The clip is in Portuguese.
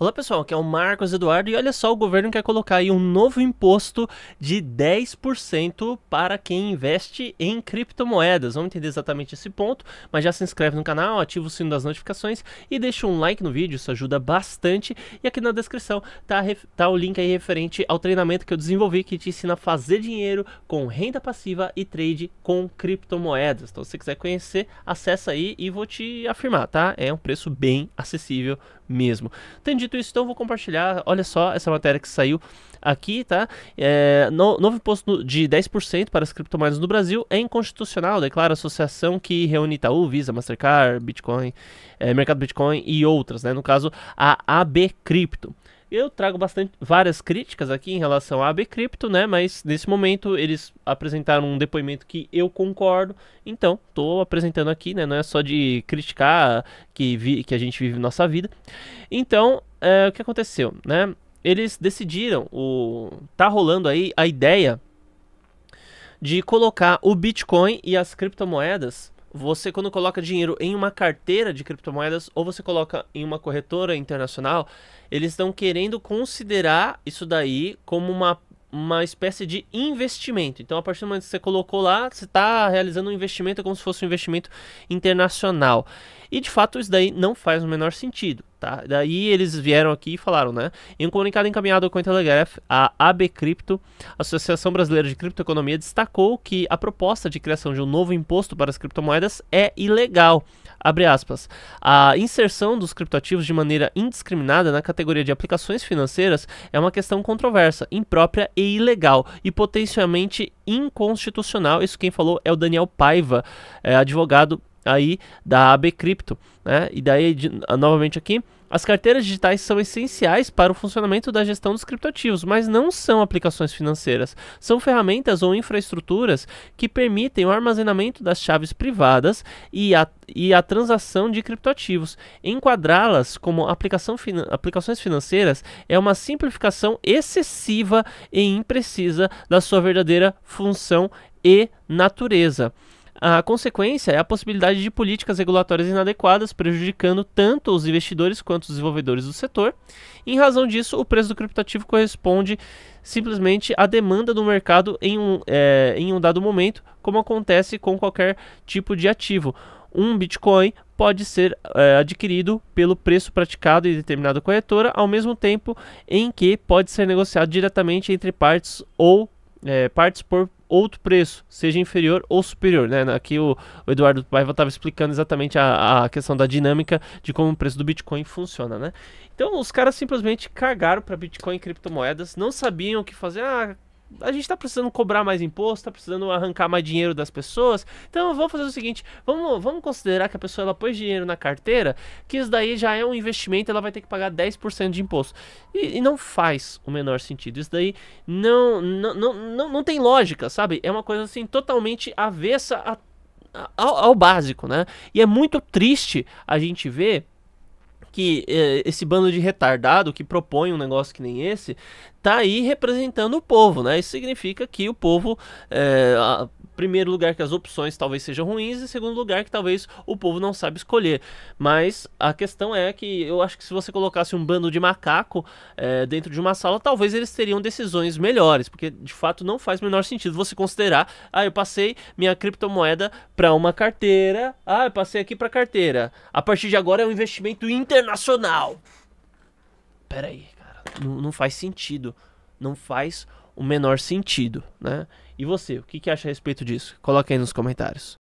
Olá pessoal, aqui é o Marcos Eduardo e olha só, o governo quer colocar aí um novo imposto de 10% para quem investe em criptomoedas. Vamos entender exatamente esse ponto, mas já se inscreve no canal, ativa o sino das notificações e deixa um like no vídeo, isso ajuda bastante. E aqui na descrição tá, tá o link aí referente ao treinamento que eu desenvolvi que te ensina a fazer dinheiro com renda passiva e trade com criptomoedas. Então se você quiser conhecer, acessa aí e vou te afirmar, tá? É um preço bem acessível mesmo. Tendo dito isso, então vou compartilhar. Olha só essa matéria que saiu aqui, tá? É, no, novo imposto de 10% para as criptomoedas no Brasil é inconstitucional, declara a associação que reúne Itaú, Visa, Mastercard, Bitcoin, é, Mercado Bitcoin e outras, né? No caso, a AB Cripto. Eu trago bastante várias críticas aqui em relação à Bcrypto, né? Mas nesse momento eles apresentaram um depoimento que eu concordo. Então, tô apresentando aqui, né? Não é só de criticar que, vi, que a gente vive nossa vida. Então, é, o que aconteceu, né? Eles decidiram, o tá rolando aí a ideia de colocar o Bitcoin e as criptomoedas você quando coloca dinheiro em uma carteira de criptomoedas ou você coloca em uma corretora internacional, eles estão querendo considerar isso daí como uma uma espécie de investimento. Então, a partir do momento que você colocou lá, você está realizando um investimento é como se fosse um investimento internacional. E de fato, isso daí não faz o menor sentido. Tá? Daí eles vieram aqui e falaram, né? Em um comunicado encaminhado com a Telegraph, a AB Cripto, Associação Brasileira de Criptoeconomia, destacou que a proposta de criação de um novo imposto para as criptomoedas é ilegal. Abre aspas. A inserção dos criptoativos de maneira indiscriminada na categoria de aplicações financeiras é uma questão controversa, imprópria e ilegal, e potencialmente inconstitucional. Isso quem falou é o Daniel Paiva, é, advogado aí da AB Crypto, né? E daí de, ah, novamente aqui, as carteiras digitais são essenciais para o funcionamento da gestão dos criptoativos, mas não são aplicações financeiras. São ferramentas ou infraestruturas que permitem o armazenamento das chaves privadas e a, e a transação de criptoativos. Enquadrá-las como aplicação fina, aplicações financeiras é uma simplificação excessiva e imprecisa da sua verdadeira função e natureza. A consequência é a possibilidade de políticas regulatórias inadequadas, prejudicando tanto os investidores quanto os desenvolvedores do setor. Em razão disso, o preço do criptativo corresponde simplesmente à demanda do mercado em um, é, em um dado momento, como acontece com qualquer tipo de ativo. Um Bitcoin pode ser é, adquirido pelo preço praticado em determinada corretora, ao mesmo tempo em que pode ser negociado diretamente entre partes ou é, partes por outro preço, seja inferior ou superior. Né? Aqui o, o Eduardo Paiva estava explicando exatamente a, a, questão da dinâmica de como o preço do Bitcoin funciona. Né? Então os caras simplesmente cagaram para Bitcoin e criptomoedas, não sabiam o que fazer. Ah, a gente está precisando cobrar mais imposto, está precisando arrancar mais dinheiro das pessoas. Então vamos fazer o seguinte: vamos, vamos considerar que a pessoa ela pôs dinheiro na carteira, que isso daí já é um investimento, ela vai ter que pagar 10% de imposto. E, e, não faz o menor sentido. Isso daí não, não, não, não, não tem lógica, sabe? É uma coisa assim totalmente avessa a, a, ao, ao básico, né? E é muito triste a gente ver que eh, esse bando de retardado que propõe um negócio que nem esse tá aí representando o povo, né? Isso significa que o povo eh, primeiro lugar que as opções talvez sejam ruins e segundo lugar que talvez o povo não sabe escolher. Mas a questão é que eu acho que se você colocasse um bando de macaco é, dentro de uma sala, talvez eles teriam decisões melhores, porque de fato não faz menor sentido você considerar, ah, eu passei minha criptomoeda para uma carteira, ah, eu passei aqui para carteira. A partir de agora é um investimento internacional. Peraí, cara, não, não faz sentido. Não faz o menor sentido, né? E você, o que, que acha a respeito disso? Coloca aí nos comentários.